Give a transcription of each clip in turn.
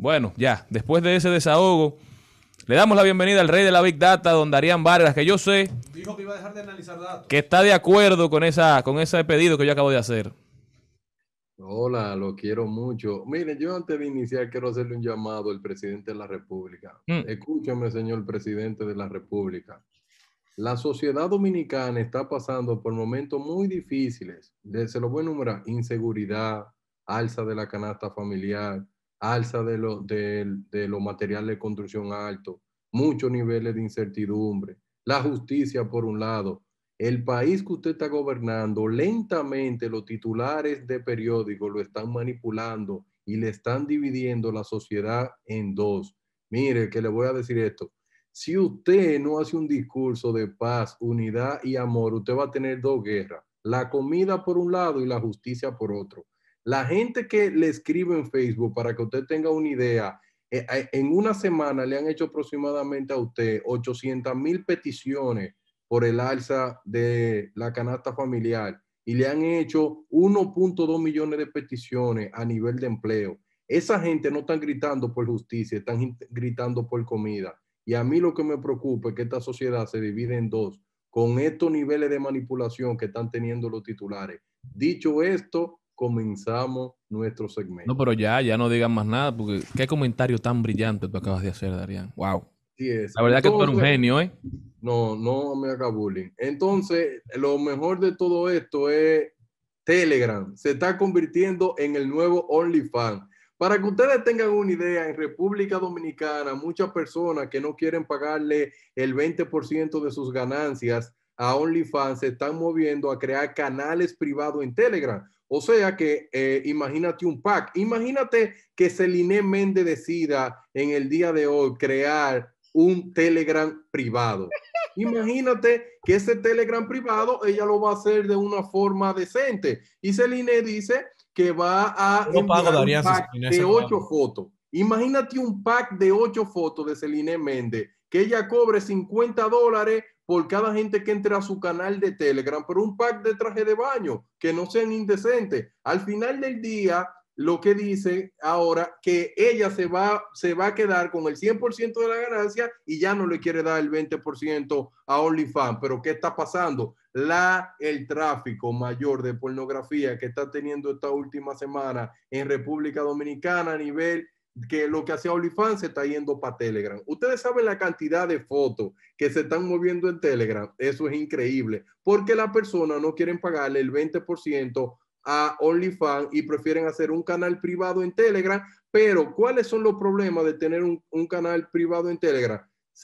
Bueno, ya, después de ese desahogo, le damos la bienvenida al rey de la Big Data, don Darían Vargas, que yo sé que, está de acuerdo con, esa, con ese pedido que yo acabo de hacer. Hola, lo quiero mucho. Miren, yo antes de iniciar quiero hacerle un llamado al presidente de la República. Mm. Escúchame, señor presidente de la República. La sociedad dominicana está pasando por momentos muy difíciles. Se los voy a enumerar. Inseguridad, alza de la canasta familiar, alza de los materiales de de construcción alto, muchos niveles de incertidumbre, la justicia por un lado, el país que usted está gobernando, lentamente los titulares de periódicos lo están manipulando y le están dividiendo la sociedad en dos. Mire, que le voy a decir esto. Si usted no hace un discurso de paz, unidad y amor, usted va a tener dos guerras, la comida por un lado y la justicia por otro. La gente que le escribe en Facebook, para que usted tenga una idea, eh, eh, en una semana le han hecho aproximadamente a usted 800 mil peticiones por el alza de la canasta familiar y le han hecho 1.2 millones de peticiones a nivel de empleo. Esa gente no está gritando por justicia, están gritando por comida. Y a mí lo que me preocupa es que esta sociedad se divide en dos con estos niveles de manipulación que están teniendo los titulares. Dicho esto, comenzamos nuestro segmento. No, pero ya, ya no digan más nada, porque qué comentario tan brillante tú acabas de hacer, Darían. Wow. La verdad que tú eres un genio, ¿eh? No, no me haga bullying. Entonces, lo mejor de todo esto es Telegram. Se está convirtiendo en el nuevo OnlyFans. Para que ustedes tengan una idea, en República Dominicana, muchas personas que no quieren pagarle el 20% de sus ganancias a OnlyFans se están moviendo a crear canales privados en Telegram. O sea que eh, imagínate un pack, imagínate que Celine Méndez decida en el día de hoy crear un Telegram privado. Imagínate que ese Telegram privado ella lo va a hacer de una forma decente. Y Celine dice que va a no un pack de ocho fotos. Imagínate un pack de ocho fotos de Celine Méndez, que ella cobre 50 dólares por cada gente que entre a su canal de Telegram, por un pack de traje de baño, que no sean indecentes. Al final del día, lo que dice ahora, que ella se va, se va a quedar con el 100% de la ganancia y ya no le quiere dar el 20% a OnlyFans. Pero ¿qué está pasando? La, el tráfico mayor de pornografía que está teniendo esta última semana en República Dominicana a nivel que lo que hacía OnlyFans se está yendo para Telegram. Ustedes saben la cantidad de fotos que se están moviendo en Telegram. Eso es increíble, porque las personas no quieren pagarle el 20% a OnlyFans y prefieren hacer un canal privado en Telegram. Pero, ¿cuáles son los problemas de tener un, un canal privado en Telegram?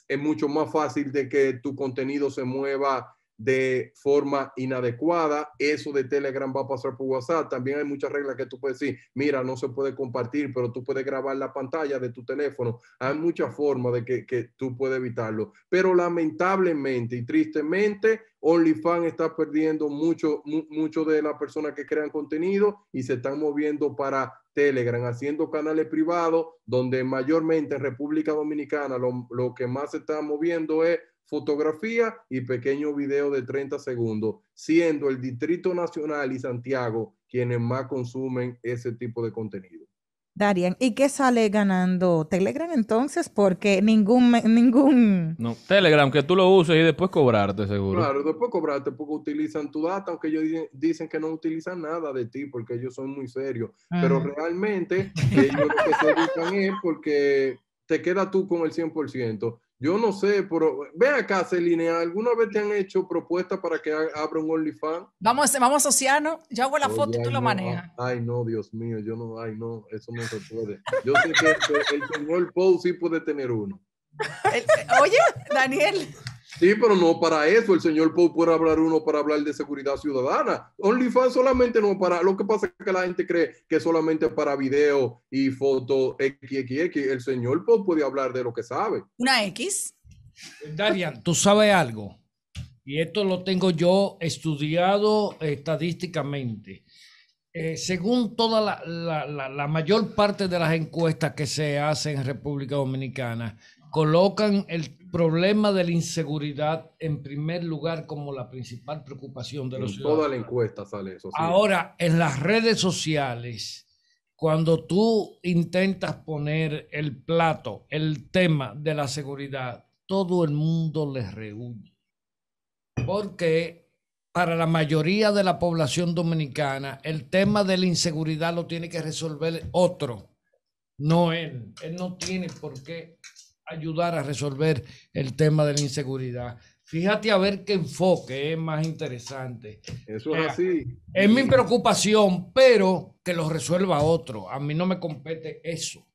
Es mucho más fácil de que tu contenido se mueva de forma inadecuada. Eso de Telegram va a pasar por WhatsApp. También hay muchas reglas que tú puedes decir, mira, no se puede compartir, pero tú puedes grabar la pantalla de tu teléfono. Hay muchas formas de que, tú puedes evitarlo. Pero lamentablemente y tristemente, OnlyFans está perdiendo mucho, mucho de las personas que crean contenido y se están moviendo para Telegram, haciendo canales privados, donde mayormente en República Dominicana lo que más se está moviendo es fotografía y pequeño video de 30 segundos, siendo el Distrito Nacional y Santiago quienes más consumen ese tipo de contenido. Darian, ¿y qué sale ganando Telegram entonces? Porque ningún... ningún... No, Telegram, que tú lo uses y después cobrarte seguro. Claro, después cobrarte porque utilizan tu data, aunque ellos dicen, que no utilizan nada de ti porque ellos son muy serios. Pero realmente ellos lo que se es porque te queda tú con el 100%. Yo no sé, pero ve acá, Celine, ¿alguna vez te han hecho propuesta para que abra un OnlyFans? Vamos, vamos, Oceano, yo hago la foto y tú lo ah, manejas. Ay, no, Dios mío, yo no, ay, no, eso no se puede. Yo sé que el, el señor sí puede tener uno. oye, Daniel. Sí, pero no para eso. El señor Poe puede hablar uno para hablar de seguridad ciudadana. OnlyFans solamente no para. Lo que pasa es que la gente cree que solamente para video y foto XXX. El señor Poe puede hablar de lo que sabe. Una X. Darian, tú sabes algo. Y esto lo tengo yo estudiado estadísticamente. Eh, según toda la, mayor parte de las encuestas que se hacen en República Dominicana, colocan el problema de la inseguridad en primer lugar como la principal preocupación de los ciudadanos. Toda la encuesta sale eso. Ahora, en las redes sociales, cuando tú intentas poner el plato, el tema de la seguridad, todo el mundo les reúne. Porque para la mayoría de la población dominicana, el tema de la inseguridad lo tiene que resolver otro, no él. Él no tiene por qué ayudar a resolver el tema de la inseguridad. Fíjate a ver qué enfoque es más interesante. Eso es eh, así. Es mi preocupación, pero que lo resuelva otro. A mí no me compete eso.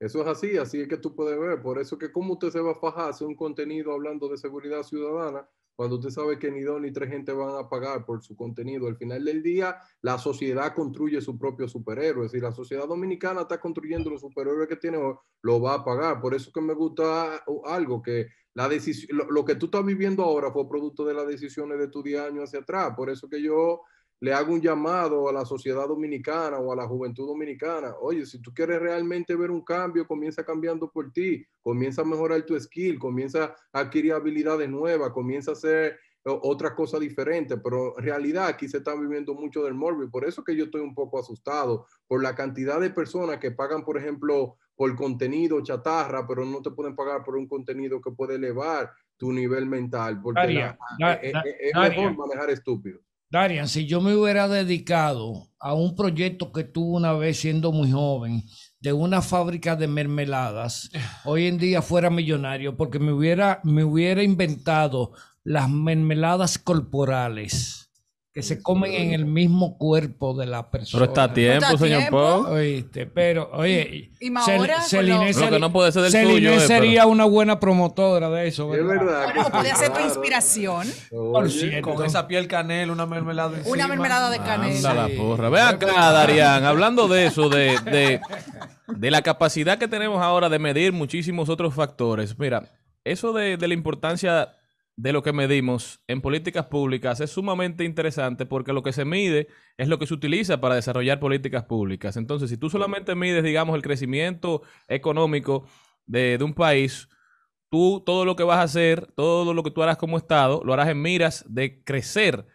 Eso es así, así es que tú puedes ver. Por eso que cómo usted se va a fajar un contenido hablando de seguridad ciudadana cuando usted sabe que ni dos ni tres gente van a pagar por su contenido, al final del día la sociedad construye su propio superhéroe. Si la sociedad dominicana está construyendo los superhéroes que tiene, lo va a pagar. Por eso que me gusta uh, algo que la decisión, lo, que tú estás viviendo ahora fue producto de las decisiones de tu día año hacia atrás. Por eso que yo le hago un llamado a la sociedad dominicana o a la juventud dominicana. Oye, si tú quieres realmente ver un cambio, comienza cambiando por ti, comienza a mejorar tu skill, comienza a adquirir habilidades nuevas, comienza a hacer eh, otra cosa diferente, pero en realidad aquí se está viviendo mucho del morbi, por eso que yo estoy un poco asustado por la cantidad de personas que pagan, por ejemplo, por contenido chatarra, pero no te pueden pagar por un contenido que puede elevar tu nivel mental, porque eh, eh, es mejor manejar estúpido. Darian, si yo me hubiera dedicado a un proyecto que tuve una vez siendo muy joven, de una fábrica de mermeladas, hoy en día fuera millonario porque me hubiera, me hubiera inventado las mermeladas corporales que se comen en el mismo cuerpo de la persona. Pero está a tiempo, señor Po. Oíste, pero, oye, y, y no puede ser eh, sería una buena promotora de eso, Es verdad. Bueno, podría ser tu inspiración. Por cierto. Con esa piel canela, una mermelada encima. Una mermelada de canela. Anda porra. Ve acá, Darían, hablando de eso, de, de, de la capacidad que tenemos ahora de medir muchísimos otros factores. Mira, eso de, de la importancia de lo que medimos en políticas públicas es sumamente interesante porque lo que se mide es lo que se utiliza para desarrollar políticas públicas. Entonces, si tú solamente mides, digamos, el crecimiento económico de, un país, tú todo lo que vas a hacer, todo lo que tú harás como Estado, lo harás en miras de crecer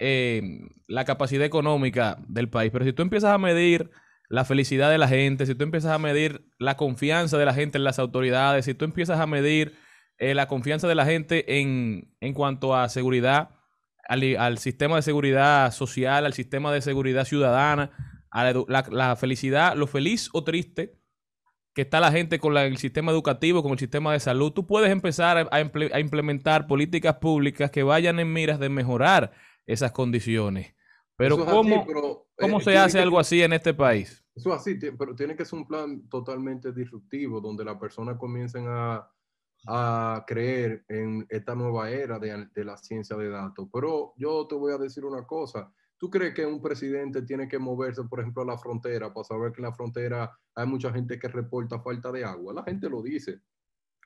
em, la capacidad económica del país. Pero si tú empiezas a medir la felicidad de la gente, si tú empiezas a medir la confianza de la gente en las autoridades, si tú empiezas a medir eh, la confianza de la gente en, en cuanto a seguridad, al, sistema de seguridad social, al sistema de seguridad ciudadana, a la, felicidad, lo feliz o triste que está la gente con el sistema educativo, con el sistema de salud, tú puedes empezar a, implementar políticas públicas que vayan en miras de mejorar esas condiciones. Pero eh, ¿cómo, se hace algo así en este país? Eso es así, pero tiene que ser un plan totalmente disruptivo, donde las personas comiencen a, a creer en esta nueva era de, la ciencia de datos. Pero yo te voy a decir una cosa. ¿Tú crees que un presidente tiene que moverse, por ejemplo, a la frontera para saber que en la frontera hay mucha gente que reporta falta de agua? La gente lo dice.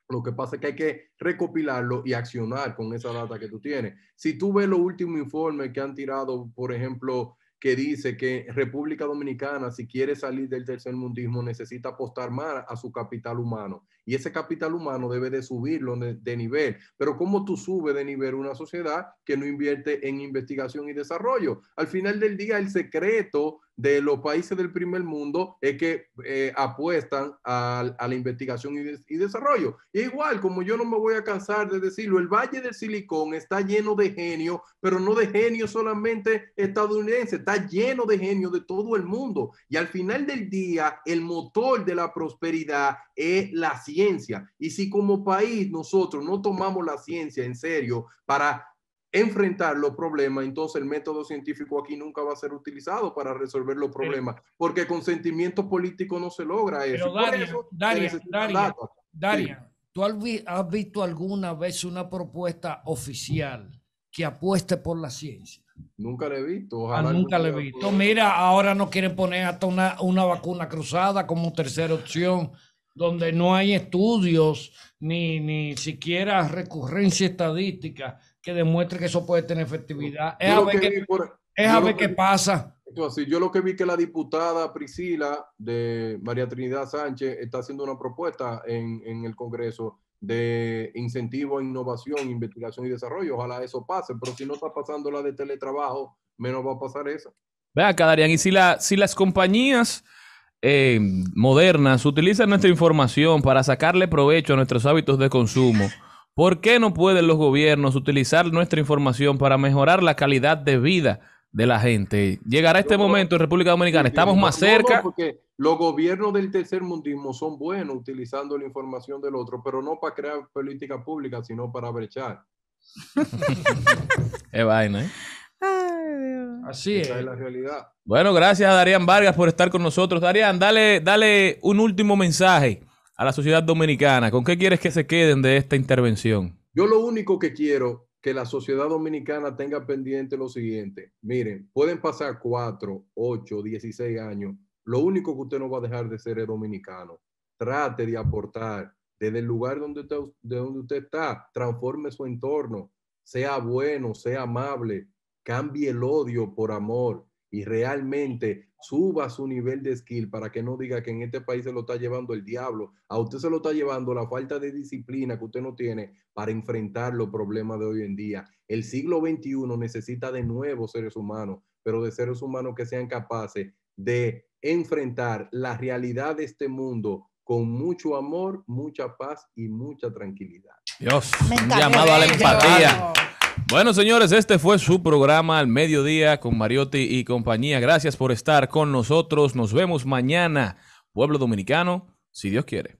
Lo que pasa es que hay que recopilarlo y accionar con esa data que tú tienes. Si tú ves los últimos informes que han tirado, por ejemplo, que dice que República Dominicana, si quiere salir del tercer mundismo, necesita apostar más a su capital humano y ese capital humano debe de subirlo de, nivel. Pero ¿cómo tú subes de nivel una sociedad que no invierte en investigación y desarrollo? Al final del día, el secreto de los países del primer mundo es que eh, apuestan a, la investigación y, desarrollo. igual, como yo no me voy a cansar de decirlo, el Valle del Silicón está lleno de genio, pero no de genio solamente estadounidense, está lleno de genio de todo el mundo. Y al final del día, el motor de la prosperidad es la ciencia y si como país nosotros no tomamos la ciencia en serio para enfrentar los problemas, entonces el método científico aquí nunca va a ser utilizado para resolver los problemas, porque con sentimiento político no se logra eso. Pero Daria, ¿tú has visto alguna vez una propuesta oficial que apueste por la ciencia? Nunca le he visto. Ah, nunca le he visto. Mira, ahora no quieren poner hasta una, una vacuna cruzada como tercera opción donde no hay estudios ni, ni siquiera recurrencia estadística que demuestre que eso puede tener efectividad. Es a ver qué pasa. yo lo que vi que la diputada Priscila de María Trinidad Sánchez está haciendo una propuesta en, el Congreso de incentivo a innovación, investigación y desarrollo. Ojalá eso pase, pero si no está pasando la de teletrabajo, menos va a pasar esa. Vea, y si, la, si las compañías eh, modernas utilizan nuestra información para sacarle provecho a nuestros hábitos de consumo, ¿por qué no pueden los gobiernos utilizar nuestra información para mejorar la calidad de vida de la gente? Llegará este momento en República Dominicana, estamos más cerca. porque los gobiernos del tercer mundismo son buenos utilizando la información del otro, pero no para crear política pública, sino para brechar. es vaina, ¿eh? Así es. la realidad. Bueno, gracias a Darían Vargas por estar con nosotros. Darían, dale, un último mensaje a la sociedad dominicana. ¿Con qué quieres que se queden de esta intervención? Yo lo único que quiero que la sociedad dominicana tenga pendiente lo siguiente. Miren, pueden pasar 4, 8, 16 años. Lo único que usted no va a dejar de ser es dominicano. Trate de aportar desde el lugar donde de donde usted está. Transforme su entorno. Sea bueno, sea amable, cambie el odio por amor y realmente suba su nivel de skill para que no diga que en este país se lo está llevando el diablo, a usted se lo está llevando la falta de disciplina que usted no tiene para enfrentar los problemas de hoy en día. El siglo XXI necesita de nuevos seres humanos, pero de seres humanos que sean capaces de enfrentar la realidad de este mundo con mucho amor, mucha paz y mucha tranquilidad. Dios, llamado a la empatía. Bueno, señores, este fue su programa al mediodía con Mariotti y compañía. Gracias por estar con nosotros. Nos vemos mañana, pueblo dominicano, si Dios quiere.